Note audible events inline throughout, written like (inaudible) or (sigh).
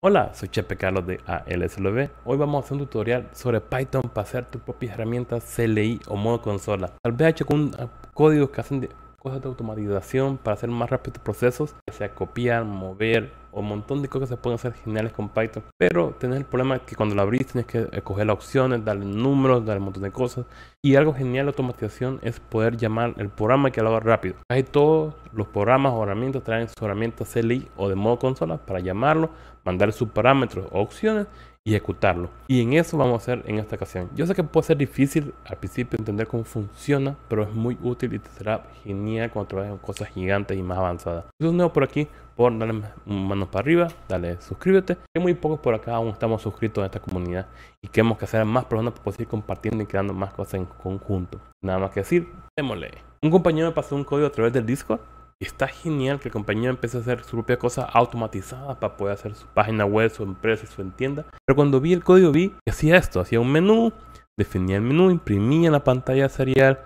Hola, soy Chepe Carlos de ALSLB. Hoy vamos a hacer un tutorial sobre Python para hacer tus propias herramientas CLI o modo consola. Tal vez ha hecho con ah, códigos que hacen de cosas de automatización para hacer más rápidos procesos, ya sea copiar, mover o un montón de cosas que se pueden hacer geniales con Python. Pero tenés el problema que cuando lo abrís tenés que escoger eh, las opciones, darle números, darle un montón de cosas. Y algo genial de automatización es poder llamar el programa que lo haga rápido. Casi todos los programas o herramientas traen su herramienta CLI o de modo consola para llamarlo, mandar sus parámetros o opciones y ejecutarlo. Y en eso vamos a hacer en esta ocasión. Yo sé que puede ser difícil al principio entender cómo funciona, pero es muy útil y te será genial cuando trabajes con cosas gigantes y más avanzadas. Si eres nuevo por aquí, por darle manos para arriba, dale suscríbete. hay muy pocos por acá aún estamos suscritos a esta comunidad y queremos que sean más personas para seguir compartiendo y creando más cosas en conjunto. Nada más que decir, démosle. Un compañero me pasó un código a través del Discord está genial que la compañía empiece a hacer su propia cosa automatizada para poder hacer su página web, su empresa, su tienda. Pero cuando vi el código vi que hacía esto, hacía un menú, definía el menú, imprimía en la pantalla serial,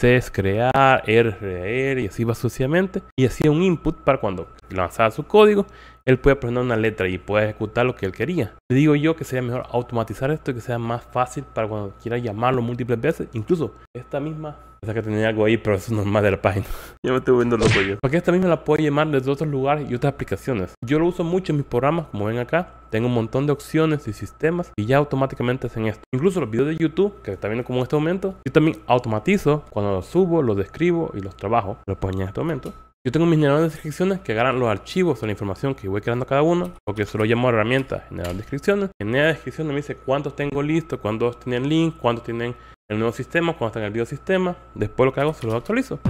se crear, R, y así va sucesivamente. Y hacía un input para cuando lanzaba su código, él puede poner una letra y puede ejecutar lo que él quería. Le digo yo que sería mejor automatizar esto y que sea más fácil para cuando quiera llamarlo múltiples veces. Incluso esta misma o sea que tenía algo ahí, pero eso es normal de la página. (laughs) ya me estoy viendo loco yo. Porque esta misma la puede llamar desde otros lugares y otras aplicaciones. Yo lo uso mucho en mis programas, como ven acá. Tengo un montón de opciones y sistemas y ya automáticamente hacen esto. Incluso los videos de YouTube, que está viendo como en este momento, yo también automatizo cuando los subo, los describo y los trabajo. Los pongo en este momento. Yo tengo mis generadores de descripciones que agarran los archivos o la información que voy creando cada uno, porque eso lo llamo herramienta de descripciones. en la descripción me dice cuántos tengo listos, cuántos tienen link, cuántos tienen el nuevo sistema, cuando está en el viejo sistema, después lo que hago, se lo actualizo.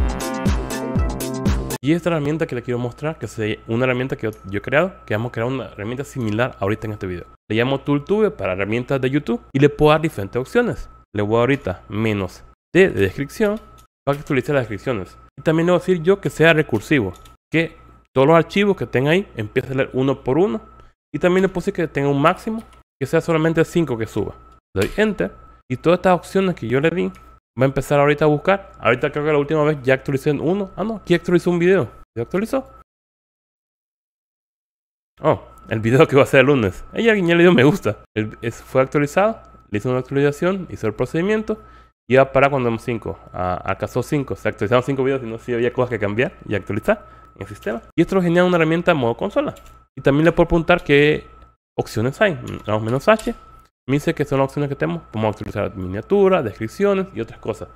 Y esta herramienta que le quiero mostrar, que es una herramienta que yo, he creado, que vamos a crear una herramienta similar ahorita en este video. Le llamo ToolTube para herramientas de YouTube y le puedo dar diferentes opciones. Le voy a ahorita menos de descripción para que actualice las descripciones. Y también le voy a decir yo que sea recursivo, que todos los archivos que tenga ahí empiece a leer uno por uno. Y también le puse que tenga un máximo, que sea solamente 5 que suba. Le doy Enter y todas estas opciones que yo le di, va a empezar ahorita a buscar. Ahorita creo que la última vez ya actualicé en uno. Ah, no, aquí actualizó un video. ¿Ya actualizó? Oh, el video que va a ser el lunes. Ella alguien ya le dio me gusta. fue actualizado, le hizo una actualización, hizo el procedimiento. Y va para cuando cinco 5. Acaso 5. Se actualizaron 5 videos y no si había cosas que cambiar y actualizar en el sistema. Y esto genera una herramienta modo consola. Y también le puedo apuntar qué opciones hay. Vamos menos H me dice que son las opciones que tenemos. Podemos actualizar miniaturas, descripciones y otras cosas.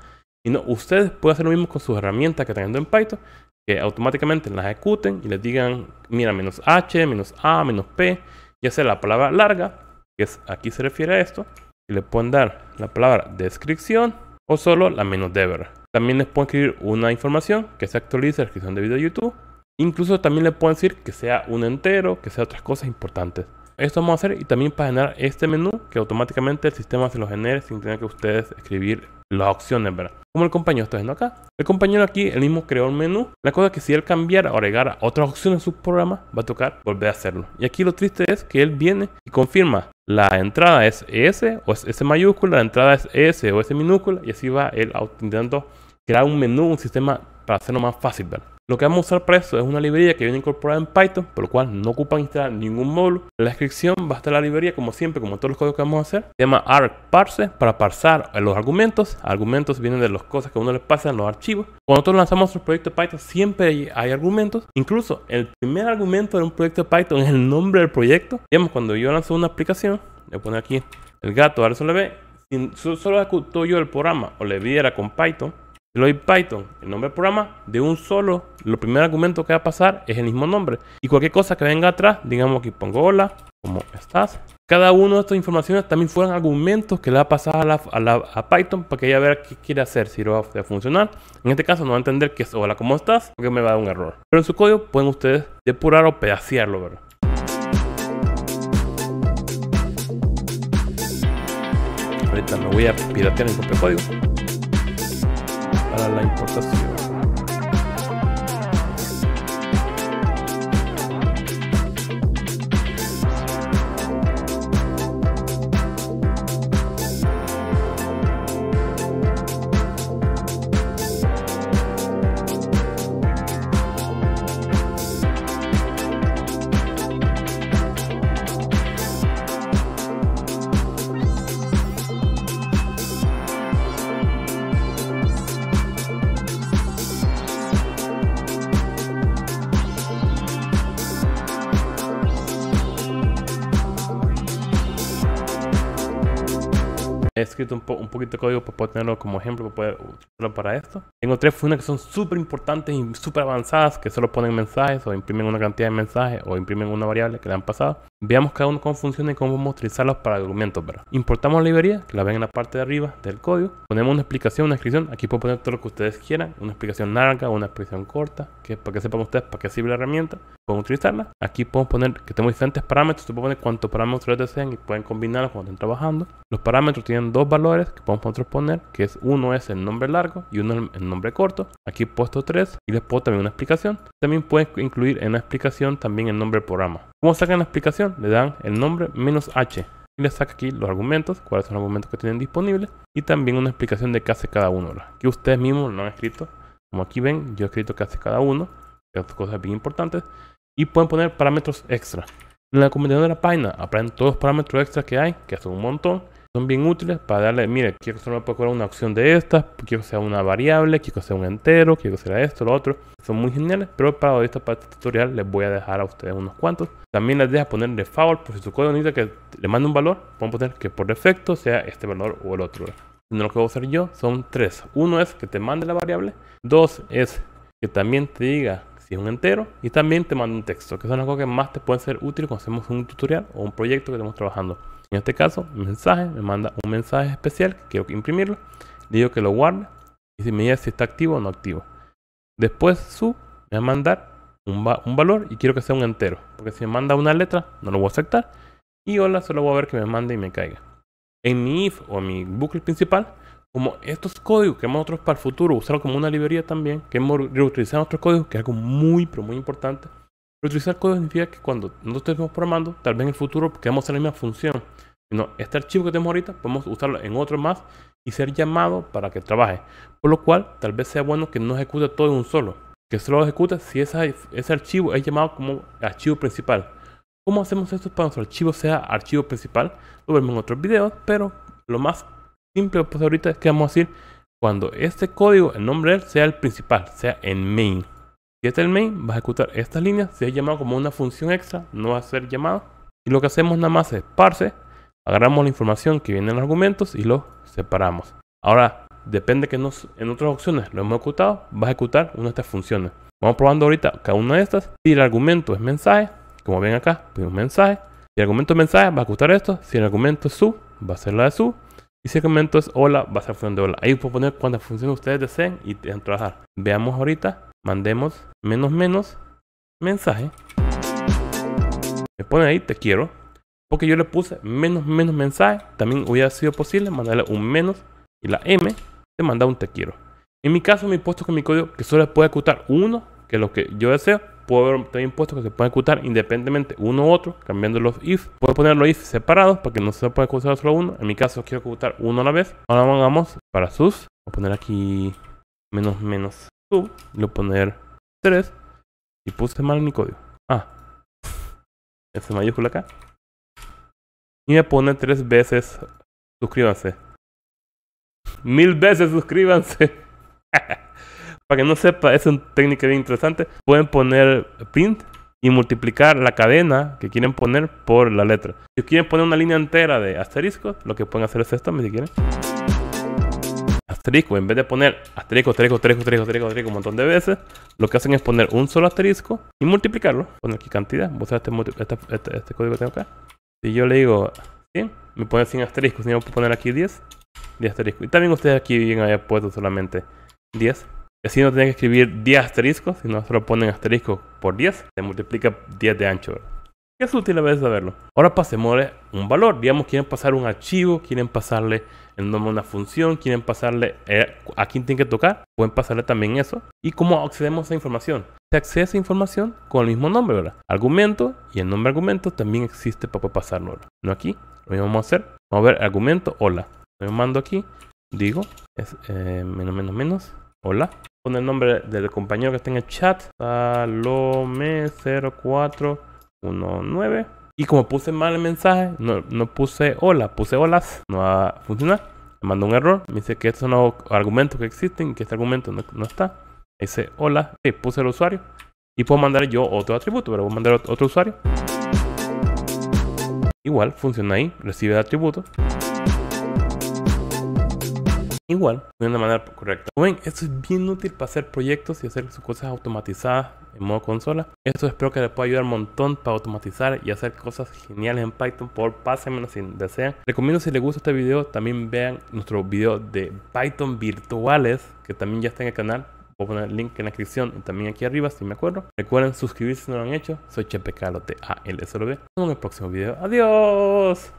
Y no, ustedes pueden hacer lo mismo con sus herramientas que están en Python, que automáticamente las ejecuten y les digan, mira, menos H, menos A, menos P, ya sea la palabra larga, que es, aquí se refiere a esto, y le pueden dar la palabra descripción o solo la menos deber. También les pueden escribir una información que se actualice la descripción de video de YouTube. Incluso también le pueden decir que sea un entero, que sea otras cosas importantes. Esto vamos a hacer y también para generar este menú que automáticamente el sistema se lo genere sin tener que ustedes escribir las opciones, ¿verdad? Como el compañero está viendo acá. El compañero aquí, el mismo creó un menú. La cosa es que si él cambiara o agregara otras opciones en su programa, va a tocar volver a hacerlo. Y aquí lo triste es que él viene y confirma la entrada es S o es S mayúscula, la entrada es S o S minúscula y así va él intentando crear un menú, un sistema para hacerlo más fácil, ¿verdad? Lo que vamos a usar para eso es una librería que viene incorporada en Python, por lo cual no ocupan instalar ningún módulo. En la descripción va a estar la librería, como siempre, como todos los códigos que vamos a hacer. Se llama argparse para parsar los argumentos. Argumentos vienen de las cosas que uno le pasa en los archivos. Cuando nosotros lanzamos nuestros proyecto de Python, siempre hay, argumentos. Incluso el primer argumento de un proyecto de Python es el nombre del proyecto. Digamos, cuando yo lanzo una aplicación, le pongo aquí el gato, ahora solo le ve. Si solo ejecutó yo el programa o le viera con Python, doy Python, el nombre del programa, de un solo, lo primer argumento que va a pasar es el mismo nombre. Y cualquier cosa que venga atrás, digamos que pongo hola, ¿cómo estás? Cada una de estas informaciones también fueron argumentos que le va a pasar a, Python para que ella vea qué quiere hacer, si lo va a funcionar. En este caso no va a entender que es hola, ¿cómo estás? Porque me va a dar un error. Pero en su código pueden ustedes depurar o pedaciarlo, ¿verdad? Ahorita me voy a piratear el propio código para la importación. escrito un, un poquito de código para poder tenerlo como ejemplo, para poder para esto. Tengo tres funciones que son súper importantes y súper avanzadas, que solo ponen mensajes o imprimen una cantidad de mensajes o imprimen una variable que le han pasado. Veamos cada uno cómo funciona y cómo vamos a utilizarlos para argumentos, ¿verdad? Importamos la librería, que la ven en la parte de arriba del código. Ponemos una explicación, una descripción. Aquí puedo poner todo lo que ustedes quieran. Una explicación larga, una explicación corta, que para que sepan ustedes para qué sirve la herramienta. Pueden utilizarla. Aquí podemos poner que tenemos diferentes parámetros. se puede poner cuántos parámetros ustedes desean y pueden combinarlos cuando estén trabajando. Los parámetros tienen dos valores que podemos nosotros poner, que es uno es el nombre largo y uno es el nombre corto. Aquí he puesto tres y les puedo también una explicación. También pueden incluir en la explicación también el nombre del programa. ¿Cómo sacan la explicación? le dan el nombre menos H. Y le saca aquí los argumentos, cuáles son los argumentos que tienen disponibles y también una explicación de qué hace cada uno. Que ustedes mismos lo han escrito. Como aquí ven, yo he escrito qué hace cada uno, que cosas bien importantes. Y pueden poner parámetros extra. En la comunidad de la página aparecen todos los parámetros extra que hay, que son un montón. Son bien útiles para darle, mire, quiero que solo procurar una opción de estas, quiero que sea una variable, quiero que sea un entero, quiero que sea esto, lo otro. Son muy geniales, pero para esta parte tutorial les voy a dejar a ustedes unos cuantos. También les deja poner default, por si su código necesita que le mande un valor, Pueden poner que por defecto sea este valor o el otro. lo que voy a hacer yo son tres. Uno es que te mande la variable. Dos es que también te diga si es un entero. Y también te mande un texto, que son las cosas que más te pueden ser útiles cuando hacemos un tutorial o un proyecto que estamos trabajando. En este caso, mensaje, me manda un mensaje especial que quiero imprimirlo. Le digo que lo guarde y me diga si está activo o no activo. Después su me va a mandar un, valor y quiero que sea un entero. Porque si me manda una letra, no lo voy a aceptar. Y hola, solo voy a ver que me mande y me caiga. En mi if o en mi bucle principal, como estos códigos que hemos otros para el futuro usarlo como una librería también, que hemos reutilizado otros códigos, que es algo muy, pero muy importante. Reutilizar código significa que cuando nosotros estemos programando, tal vez en el futuro queremos hacer la misma función. No, este archivo que tenemos ahorita podemos usarlo en otro más y ser llamado para que trabaje. Por lo cual, tal vez sea bueno que no ejecute todo en un solo, que solo ejecute si ese archivo es llamado como archivo principal. ¿Cómo hacemos esto para que nuestro archivo sea archivo principal? Lo vemos en otros videos, pero lo más simple pues ahorita es que vamos a decir cuando este código, el nombre de él, sea el principal, sea en main. Si este es el main, va a ejecutar estas líneas, si es llamado como una función extra, no va a ser llamado. Y lo que hacemos nada más es parse Agarramos la información que viene en los argumentos y lo separamos. Ahora, depende que nos, en otras opciones lo hemos ejecutado, va a ejecutar una de estas funciones. Vamos probando ahorita cada una de estas. Si el argumento es mensaje, como ven acá, un mensaje. Si el argumento es mensaje, va a ejecutar esto. Si el argumento es su, va a ser la de su Y si el argumento es hola, va a ser función de hola. Ahí puedo poner cuantas funciones ustedes deseen y pueden trabajar. Veamos ahorita, mandemos menos menos mensaje. Me pone ahí, te quiero. Porque yo le puse menos, menos mensaje. También hubiera sido posible mandarle un menos y la M te manda un te quiero. En mi caso me he puesto con mi código que solo puede ejecutar uno, que es lo que yo deseo. Puedo haber también puesto que se puede ejecutar independientemente uno u otro, cambiando los if. Puedo poner los if separados Porque no se puede ejecutar solo uno. En mi caso quiero ejecutar uno a la vez. Ahora vamos para sus. Voy a poner aquí menos menos sub. Lo voy a poner 3. Y puse mal mi código. Ah. F mayúscula acá. Y a poner tres veces. Suscríbanse. Mil veces suscríbanse. (laughs) Para que no sepa, es una técnica bien interesante. Pueden poner print y multiplicar la cadena que quieren poner por la letra. Si quieren poner una línea entera de asterisco, lo que pueden hacer es esto, si quieren. Asterisco, en vez de poner asterisco, asterisco, asterisco, asterisco, asterisco, asterisco un montón de veces, lo que hacen es poner un solo asterisco y multiplicarlo. Poner aquí cantidad, voy a usar este, este, este código que tengo acá. Si yo le digo 100, me pone 100 asteriscos. Si no puedo poner aquí 10, 10 asteriscos. Y también ustedes aquí bien hayan puesto solamente 10. Así no tienen que escribir 10 asteriscos, sino solo ponen asterisco por 10. Se multiplica 10 de ancho es útil a veces saberlo. Ahora pasemos un valor. Digamos, quieren pasar un archivo, quieren pasarle el nombre una función, quieren pasarle eh, a quien tiene que tocar, pueden pasarle también eso. ¿Y cómo accedemos a esa información? Se accede a esa información con el mismo nombre, ¿verdad? Argumento y el nombre argumento también existe para pasarlo, No aquí, lo vamos a hacer. Vamos a ver argumento, hola. Me mando aquí, digo, es eh, menos, menos, menos, hola. con el nombre del compañero que está en el chat, Salome04 19. Y como puse mal el mensaje, no, puse hola, puse olas, no va a funcionar. Me mandó un error, me dice que estos son los argumentos que existen, que este argumento no, está. dice hola, puse el usuario. Y puedo mandar yo otro atributo, pero voy a mandar otro usuario. Igual funciona ahí, recibe el atributo igual de una manera correcta. Como esto es bien útil para hacer proyectos y hacer sus cosas automatizadas en modo consola. Esto espero que les pueda ayudar un montón para automatizar y hacer cosas geniales en Python. Por pásenmelo si desean. Recomiendo si les gusta este video, también vean nuestro video de Python virtuales, que también ya está en el canal. Voy a poner el link en la descripción y también aquí arriba si me acuerdo. Recuerden suscribirse si no lo han hecho. Soy Chepe s Nos vemos en el próximo video. Adiós.